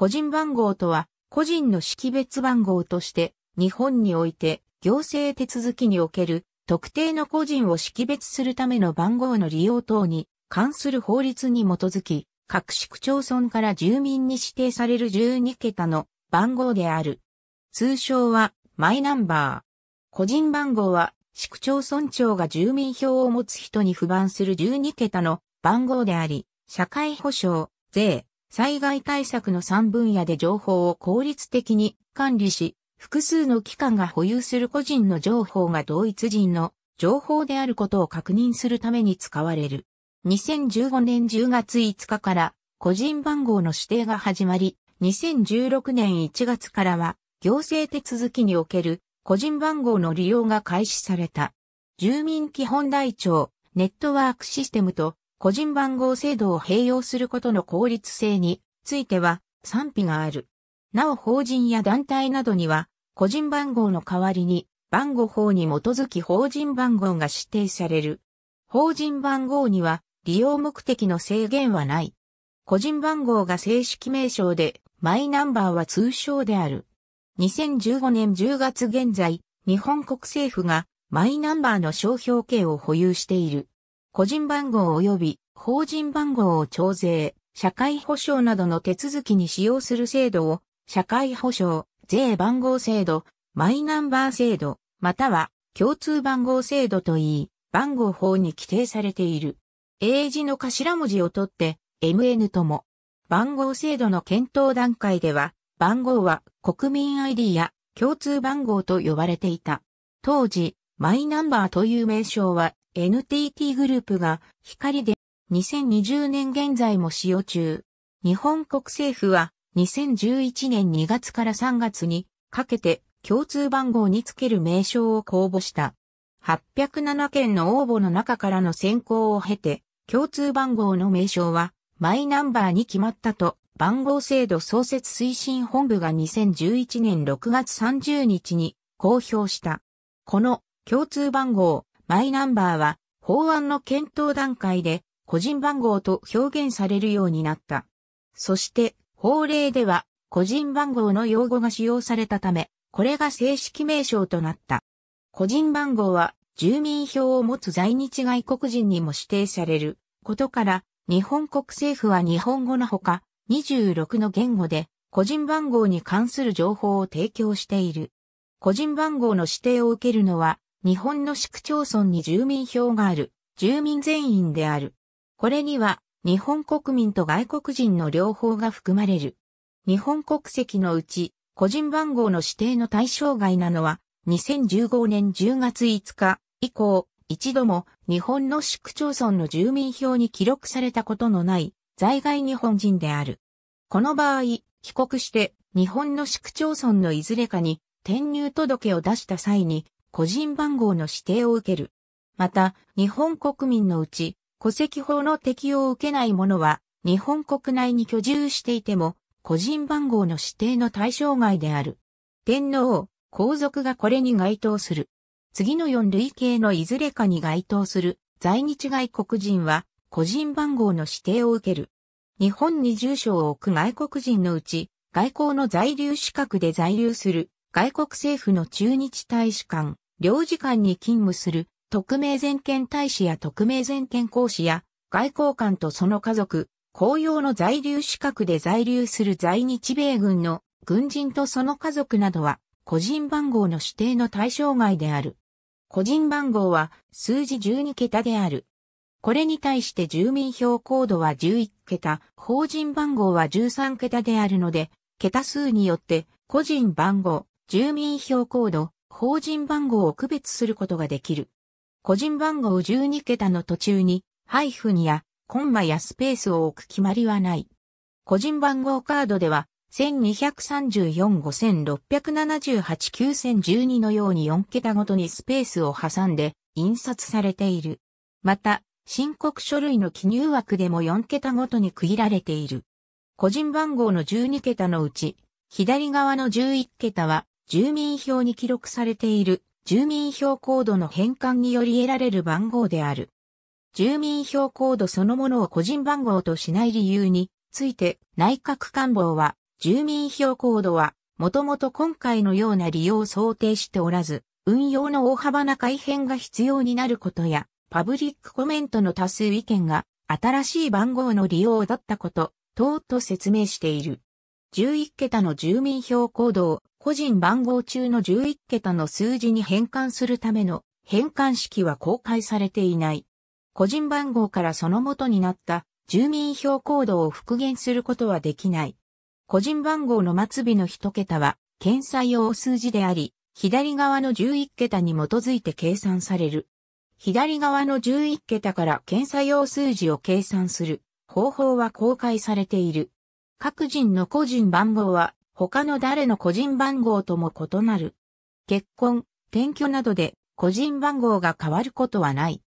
個人番号とは、個人の識別番号として、日本において、行政手続きにおける、特定の個人を識別するための番号の利用等に関する法律に基づき、各市区町村から住民に指定される12桁の番号である。通称はマイナンバー。個人番号は市区町村長が住民票を持つ人に不番する12桁の番号であり、社会保障、税、災害対策の3分野で情報を効率的に管理し、複数の機関が保有する個人の情報が同一人の情報であることを確認するために使われる。2015年10月5日から個人番号の指定が始まり、2016年1月からは行政手続きにおける個人番号の利用が開始された。住民基本台帳、ネットワークシステムと個人番号制度を併用することの効率性については賛否がある。なお法人や団体などには、個人番号の代わりに、番号法に基づき法人番号が指定される。法人番号には、利用目的の制限はない。個人番号が正式名称で、マイナンバーは通称である。2015年10月現在、日本国政府がマイナンバーの商標権を保有している。個人番号及び法人番号を徴税、社会保障などの手続きに使用する制度を、社会保障、税番号制度、マイナンバー制度、または共通番号制度といい、番号法に規定されている。英字の頭文字を取って MN とも。番号制度の検討段階では、番号は国民 ID や共通番号と呼ばれていた。当時、マイナンバーという名称は NTT グループが光で2020年現在も使用中。日本国政府は2011年2月から3月にかけて共通番号につける名称を公募した。807件の応募の中からの選考を経て、共通番号の名称はマイナンバーに決まったと、番号制度創設推進本部が2011年6月30日に公表した。この共通番号マイナンバーは法案の検討段階で個人番号と表現されるようになった。そして法令では個人番号の用語が使用されたため、これが正式名称となった。個人番号は住民票を持つ在日外国人にも指定されることから、日本国政府は日本語のほか26の言語で個人番号に関する情報を提供している。個人番号の指定を受けるのは日本の市区町村に住民票がある、住民全員である。これには、日本国民と外国人の両方が含まれる。日本国籍のうち、個人番号の指定の対象外なのは、2015年10月5日以降、一度も日本の市区町村の住民票に記録されたことのない在外日本人である。この場合、帰国して日本の市区町村のいずれかに転入届を出した際に個人番号の指定を受ける。また、日本国民のうち、戸籍法の適用を受けない者は、日本国内に居住していても、個人番号の指定の対象外である。天皇、皇族がこれに該当する。次の4類型のいずれかに該当する在日外国人は個人番号の指定を受ける。日本に住所を置く外国人のうち、外交の在留資格で在留する外国政府の駐日大使館、領事館に勤務する特命全権大使や特命全権講師や外交官とその家族、公用の在留資格で在留する在日米軍の軍人とその家族などは個人番号の指定の対象外である。個人番号は数字12桁である。これに対して住民票コードは11桁、法人番号は13桁であるので、桁数によって個人番号、住民票コード、法人番号を区別することができる。個人番号12桁の途中に、ハイフンや、コンマやスペースを置く決まりはない。個人番号カードでは、123456789012のように4桁ごとにスペースを挟んで印刷されている。また、申告書類の記入枠でも4桁ごとに区切られている。個人番号の12桁のうち、左側の11桁は住民票に記録されている住民票コードの変換により得られる番号である。住民票コードそのものを個人番号としない理由について内閣官房は住民票コードはもともと今回のような利用を想定しておらず運用の大幅な改変が必要になることやパブリックコメントの多数意見が新しい番号の利用だったこと等と説明している。11桁の住民票コードを個人番号中の11桁の数字に変換するための変換式は公開されていない。個人番号からその元になった住民票コードを復元することはできない。個人番号の末尾の1桁は検査用数字であり、左側の11桁に基づいて計算される。左側の11桁から検査用数字を計算する方法は公開されている。各人の個人番号は他の誰の個人番号とも異なる。結婚、転居などで個人番号が変わることはない。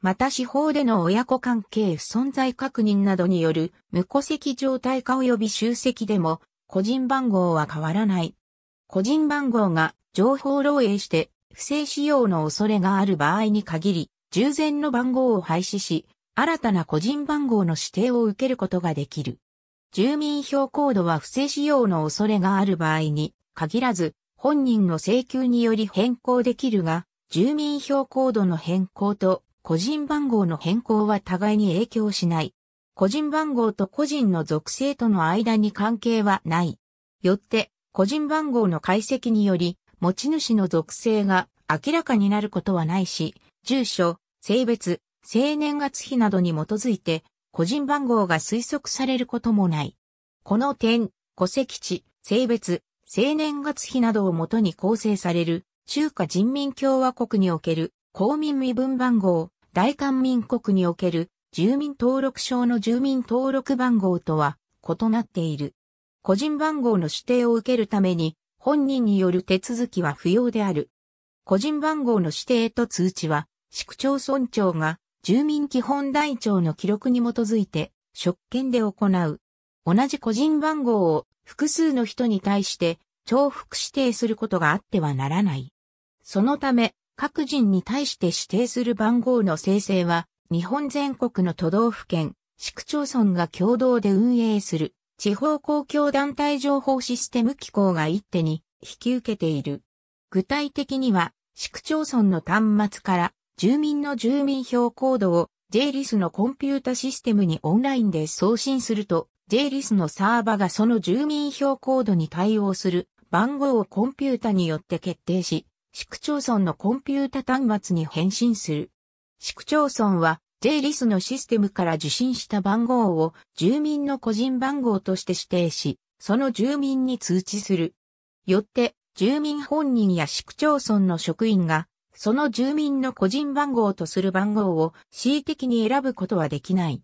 また司法での親子関係不存在確認などによる無戸籍状態化及び集積でも個人番号は変わらない。個人番号が情報漏洩して不正使用の恐れがある場合に限り、従前の番号を廃止し、新たな個人番号の指定を受けることができる。住民票コードは不正使用の恐れがある場合に限らず本人の請求により変更できるが、住民票コードの変更と個人番号の変更は互いに影響しない。個人番号と個人の属性との間に関係はない。よって、個人番号の解析により、持ち主の属性が明らかになることはないし、住所、性別、生年月日などに基づいて、個人番号が推測されることもない。この点、戸籍地、性別、生年月日などをもとに構成される中華人民共和国における公民身分番号、大韓民国における住民登録証の住民登録番号とは異なっている。個人番号の指定を受けるために本人による手続きは不要である。個人番号の指定と通知は市区町村長が住民基本台帳の記録に基づいて、職権で行う。同じ個人番号を複数の人に対して重複指定することがあってはならない。そのため、各人に対して指定する番号の生成は、日本全国の都道府県、市区町村が共同で運営する地方公共団体情報システム機構が一手に引き受けている。具体的には、市区町村の端末から住民の住民票コードを JLIS のコンピュータシステムにオンラインで送信すると JLIS のサーバがその住民票コードに対応する番号をコンピュータによって決定し、市区町村のコンピュータ端末に返信する。市区町村は JLIS のシステムから受信した番号を住民の個人番号として指定し、その住民に通知する。よって、住民本人や市区町村の職員がその住民の個人番号とする番号を恣意的に選ぶことはできない。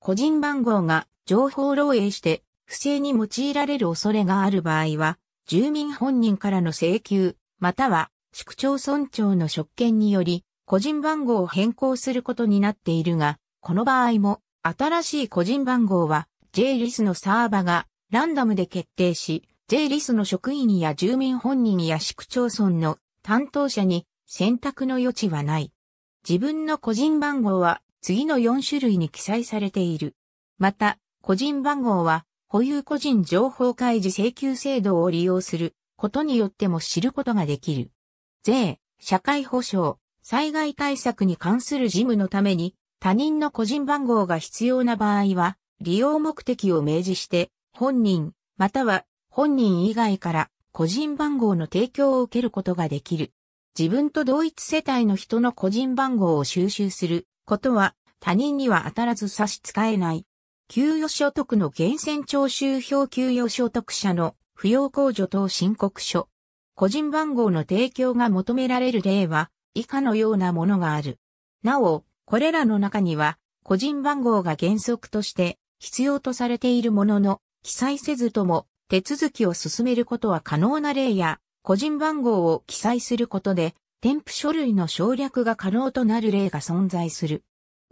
個人番号が情報漏洩して不正に用いられる恐れがある場合は、住民本人からの請求、または市区町村長の職権により、個人番号を変更することになっているが、この場合も、新しい個人番号は JLIS のサーバがランダムで決定し、JLIS の職員や住民本人や市区町村の担当者に選択の余地はない。自分の個人番号は次の4種類に記載されている。また、個人番号は保有個人情報開示請求制度を利用することによっても知ることができる。税、社会保障、災害対策に関する事務のために他人の個人番号が必要な場合は利用目的を明示して本人または本人以外から個人番号の提供を受けることができる。自分と同一世帯の人の個人番号を収集することは他人には当たらず差し支えない。給与所得の源泉徴収票給与所得者の扶養控除等申告書。個人番号の提供が求められる例は以下のようなものがある。なお、これらの中には個人番号が原則として必要とされているものの記載せずとも手続きを進めることは可能な例や個人番号を記載することで、添付書類の省略が可能となる例が存在する。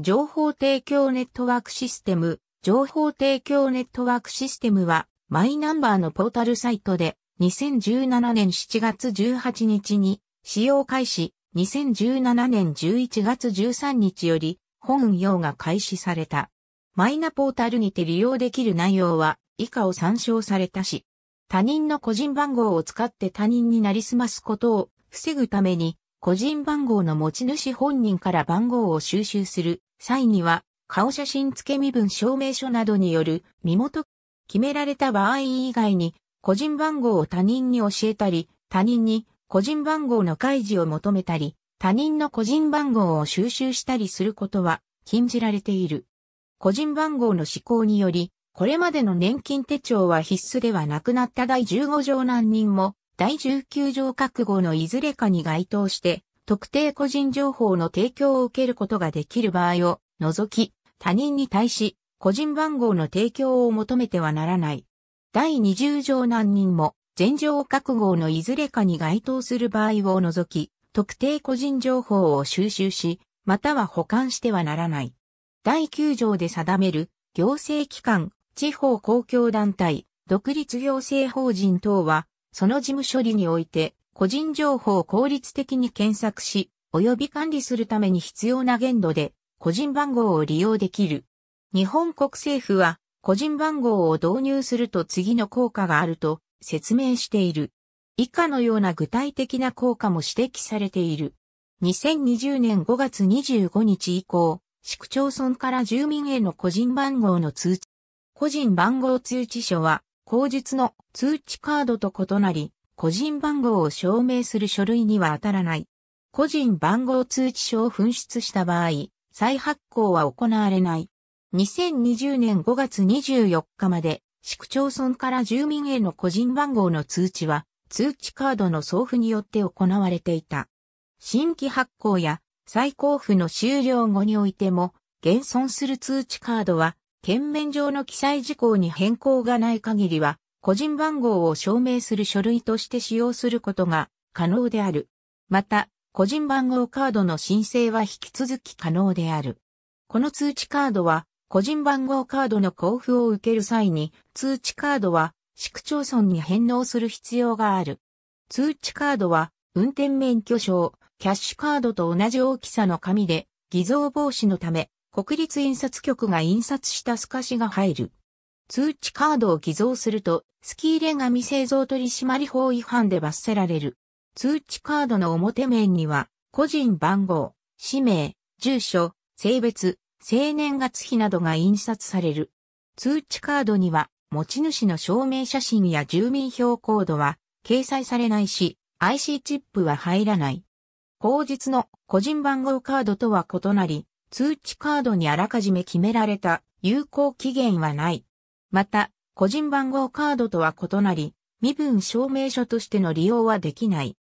情報提供ネットワークシステム、情報提供ネットワークシステムは、マイナンバーのポータルサイトで、2017年7月18日に、使用開始、2017年11月13日より、本運用が開始された。マイナポータルにて利用できる内容は、以下を参照されたし、他人の個人番号を使って他人になりすますことを防ぐために、個人番号の持ち主本人から番号を収集する際には、顔写真付け身分証明書などによる身元決められた場合以外に、個人番号を他人に教えたり、他人に個人番号の開示を求めたり、他人の個人番号を収集したりすることは禁じられている。個人番号の施行により、これまでの年金手帳は必須ではなくなった第15条難人も、第19条覚悟のいずれかに該当して、特定個人情報の提供を受けることができる場合を除き、他人に対し、個人番号の提供を求めてはならない。第20条難人も、全条覚悟のいずれかに該当する場合を除き、特定個人情報を収集し、または保管してはならない。第9条で定める、行政機関、地方公共団体、独立行政法人等は、その事務処理において、個人情報を効率的に検索し、及び管理するために必要な限度で、個人番号を利用できる。日本国政府は、個人番号を導入すると次の効果があると説明している。以下のような具体的な効果も指摘されている。2020年5月25日以降、市区町村から住民への個人番号の通知個人番号通知書は、口述の通知カードと異なり、個人番号を証明する書類には当たらない。個人番号通知書を紛失した場合、再発行は行われない。2020年5月24日まで、市区町村から住民への個人番号の通知は、通知カードの送付によって行われていた。新規発行や再交付の終了後においても、現存する通知カードは券面上の記載事項に変更がない限りは、個人番号を証明する書類として使用することが可能である。また、個人番号カードの申請は引き続き可能である。この通知カードは、個人番号カードの交付を受ける際に、通知カードは、市区町村に返納する必要がある。通知カードは、運転免許証、キャッシュカードと同じ大きさの紙で、偽造防止のため、国立印刷局が印刷した透かしが入る。通知カードを偽造すると、スキーレガミ製造取締法違反で罰せられる。通知カードの表面には、個人番号、氏名、住所、性別、生年月日などが印刷される。通知カードには、持ち主の証明写真や住民票コードは掲載されないし、IC チップは入らない。口実の個人番号カードとは異なり、通知カードにあらかじめ決められた有効期限はない。また、個人番号カードとは異なり、身分証明書としての利用はできない。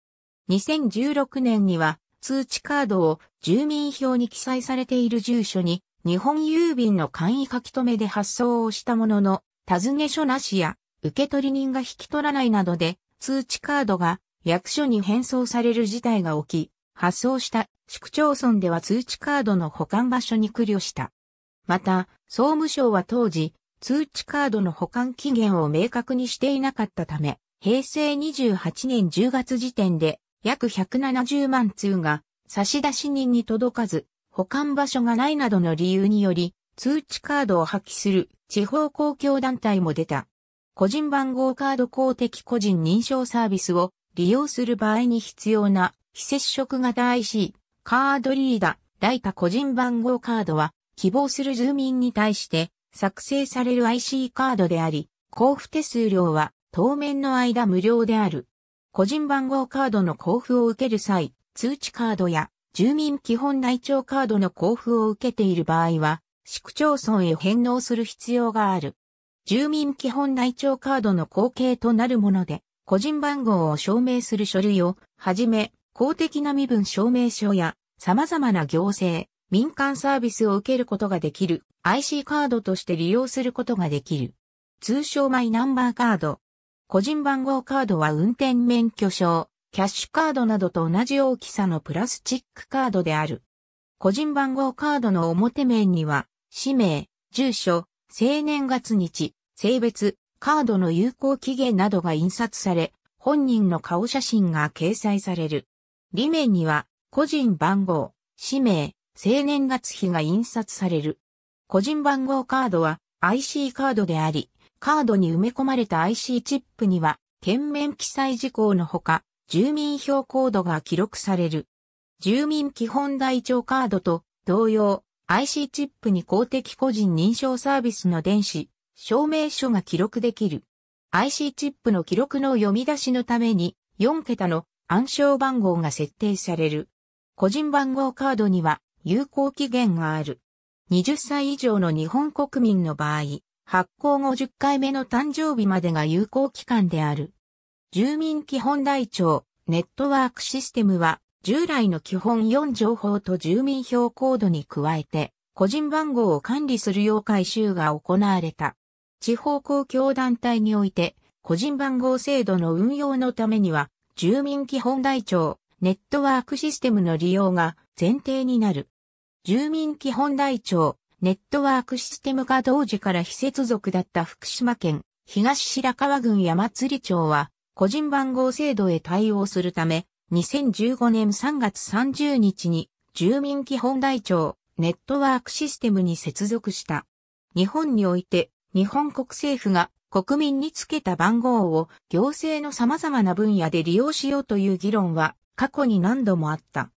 2016年には通知カードを住民票に記載されている住所に日本郵便の簡易書き留めで発送をしたものの、尋ね書なしや受取人が引き取らないなどで通知カードが役所に返送される事態が起き、発送した市区町村では通知カードの保管場所に苦慮した。また、総務省は当時、通知カードの保管期限を明確にしていなかったため、平成28年10月時点で約170万通が差出人に届かず、保管場所がないなどの理由により、通知カードを破棄する地方公共団体も出た。個人番号カード公的個人認証サービスを利用する場合に必要な非接触型 IC カードリーダ、ー、ライタ個人番号カードは、希望する住民に対して作成される IC カードであり、交付手数料は当面の間無料である。個人番号カードの交付を受ける際、通知カードや住民基本内調カードの交付を受けている場合は、市区町村へ返納する必要がある。住民基本内調カードの後継となるもので、個人番号を証明する書類をはじめ、公的な身分証明書や様々な行政、民間サービスを受けることができる IC カードとして利用することができる。通称マイナンバーカード。個人番号カードは運転免許証、キャッシュカードなどと同じ大きさのプラスチックカードである。個人番号カードの表面には、氏名、住所、生年月日、性別、カードの有効期限などが印刷され、本人の顔写真が掲載される。裏面には、個人番号、氏名、生年月日が印刷される。個人番号カードは IC カードであり、カードに埋め込まれた IC チップには、県面記載事項のほか、住民票コードが記録される。住民基本台帳カードと同様、IC チップに公的個人認証サービスの電子、証明書が記録できる。IC チップの記録の読み出しのために、4桁の暗証番号が設定される。個人番号カードには有効期限がある。20歳以上の日本国民の場合、発行後10回目の誕生日までが有効期間である。住民基本台帳、ネットワークシステムは、従来の基本4情報と住民票コードに加えて、個人番号を管理する要改修が行われた。地方公共団体において、個人番号制度の運用のためには、住民基本台帳、ネットワークシステムの利用が前提になる。住民基本台帳、ネットワークシステムが同時から非接続だった福島県、東白川郡山釣町は、個人番号制度へ対応するため、2015年3月30日に、住民基本台帳、ネットワークシステムに接続した。日本において、日本国政府が国民につけた番号を行政の様々な分野で利用しようという議論は過去に何度もあった。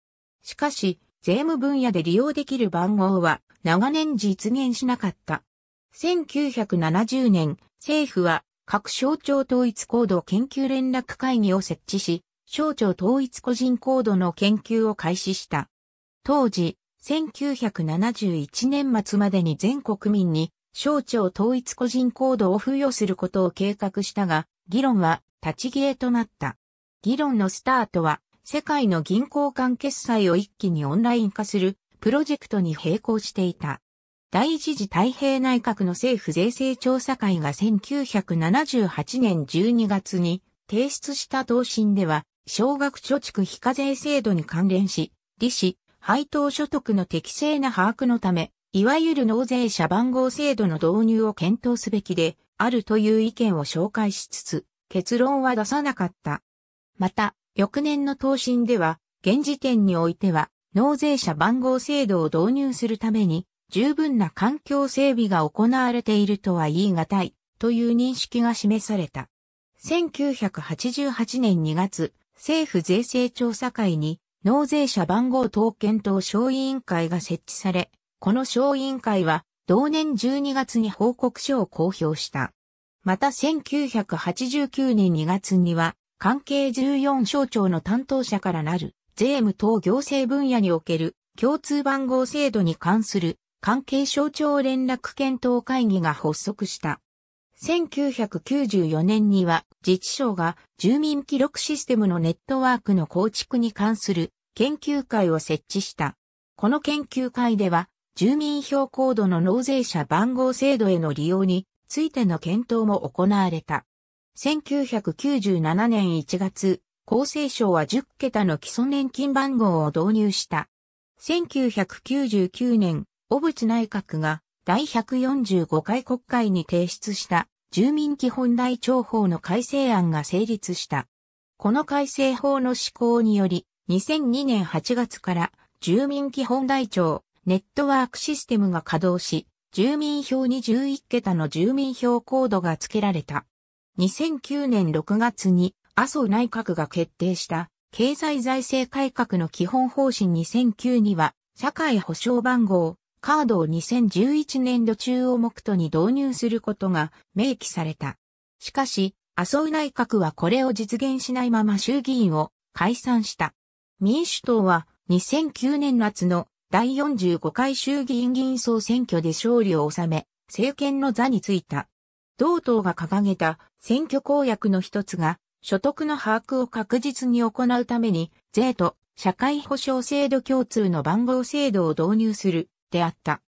しかし、税務分野で利用できる番号は長年実現しなかった。1970年、政府は各省庁統一行動研究連絡会議を設置し、省庁統一個人コードの研究を開始した。当時、1971年末までに全国民に省庁統一個人行動を付与することを計画したが、議論は立ち消えとなった。議論のスタートは、世界の銀行間決済を一気にオンライン化するプロジェクトに並行していた。第一次太平内閣の政府税制調査会が1978年12月に提出した答申では、少額貯蓄非課税制度に関連し、利子、配当所得の適正な把握のため、いわゆる納税者番号制度の導入を検討すべきで、あるという意見を紹介しつつ、結論は出さなかった。また、翌年の答申では、現時点においては、納税者番号制度を導入するために、十分な環境整備が行われているとは言い難い、という認識が示された。1988年2月、政府税制調査会に、納税者番号等検討小委員会が設置され、この小委員会は同年12月に報告書を公表した。また1989年2月には関係14省庁の担当者からなる税務等行政分野における共通番号制度に関する関係省庁連絡検討会議が発足した。1994年には自治省が住民記録システムのネットワークの構築に関する研究会を設置した。この研究会では住民票コードの納税者番号制度への利用についての検討も行われた。1997年1月、厚生省は10桁の基礎年金番号を導入した。1999年、小渕内閣が第145回国会に提出した住民基本台帳法の改正案が成立した。この改正法の施行により、2002年8月から住民基本台帳、ネットワークシステムが稼働し、住民票に11桁の住民票コードが付けられた。2009年6月に麻生内閣が決定した経済財政改革の基本方針2009には社会保障番号カードを2011年度中を目途に導入することが明記された。しかし麻生内閣はこれを実現しないまま衆議院を解散した。民主党は2009年夏の第45回衆議院議員総選挙で勝利を収め、政権の座についた。同党が掲げた選挙公約の一つが、所得の把握を確実に行うために、税と社会保障制度共通の番号制度を導入する、であった。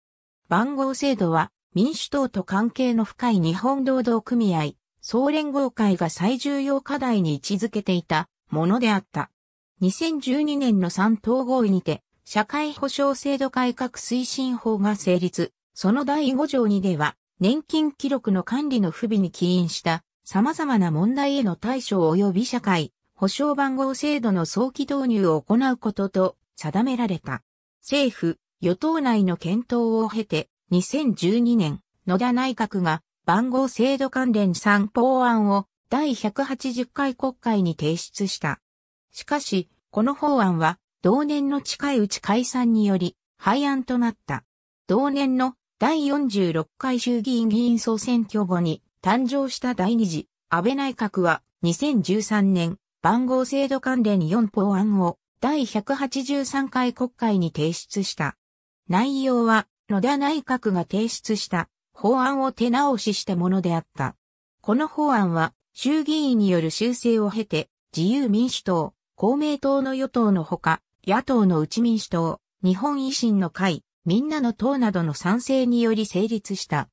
番号制度は、民主党と関係の深い日本労働組合、総連合会が最重要課題に位置づけていたものであった。2012年の3党合意にて、社会保障制度改革推進法が成立。その第5条にでは、年金記録の管理の不備に起因した様々な問題への対処及び社会保障番号制度の早期導入を行うことと定められた。政府、与党内の検討を経て、2012年、野田内閣が番号制度関連3法案を第180回国会に提出した。しかし、この法案は同年の近いうち解散により廃案となった。同年の第46回衆議院議員総選挙後に誕生した第二次安倍内閣は2013年番号制度関連4法案を第183回国会に提出した。内容は野田内閣が提出した法案を手直ししたものであった。この法案は衆議院による修正を経て自由民主党、公明党の与党のほか野党の内民主党、日本維新の会、みんなの党などの賛成により成立した。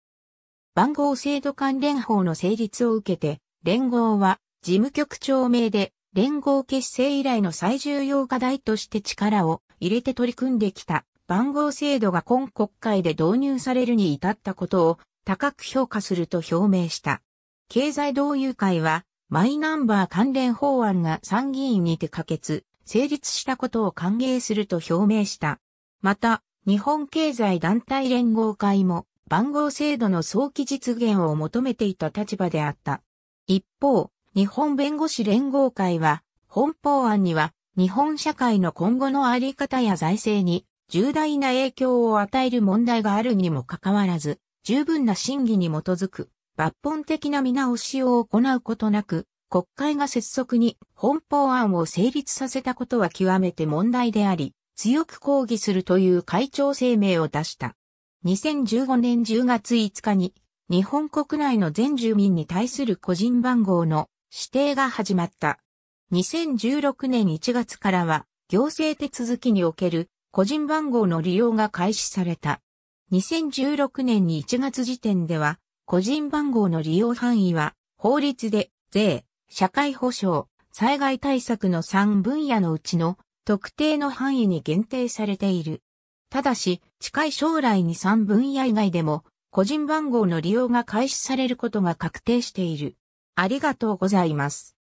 番号制度関連法の成立を受けて、連合は事務局長名で連合結成以来の最重要課題として力を入れて取り組んできた番号制度が今国会で導入されるに至ったことを高く評価すると表明した。経済同友会はマイナンバー関連法案が参議院にて可決、成立したことを歓迎すると表明した。また、日本経済団体連合会も番号制度の早期実現を求めていた立場であった。一方、日本弁護士連合会は、本法案には日本社会の今後のあり方や財政に重大な影響を与える問題があるにもかかわらず、十分な審議に基づく抜本的な見直しを行うことなく、国会が拙速に本法案を成立させたことは極めて問題であり、強く抗議するという会長声明を出した。2015年10月5日に、日本国内の全住民に対する個人番号の指定が始まった。2016年1月からは、行政手続きにおける個人番号の利用が開始された。2016年に1月時点では、個人番号の利用範囲は、法律で税、社会保障、災害対策の3分野のうちの特定の範囲に限定されている。ただし、近い将来に3分野以外でも、個人番号の利用が開始されることが確定している。ありがとうございます。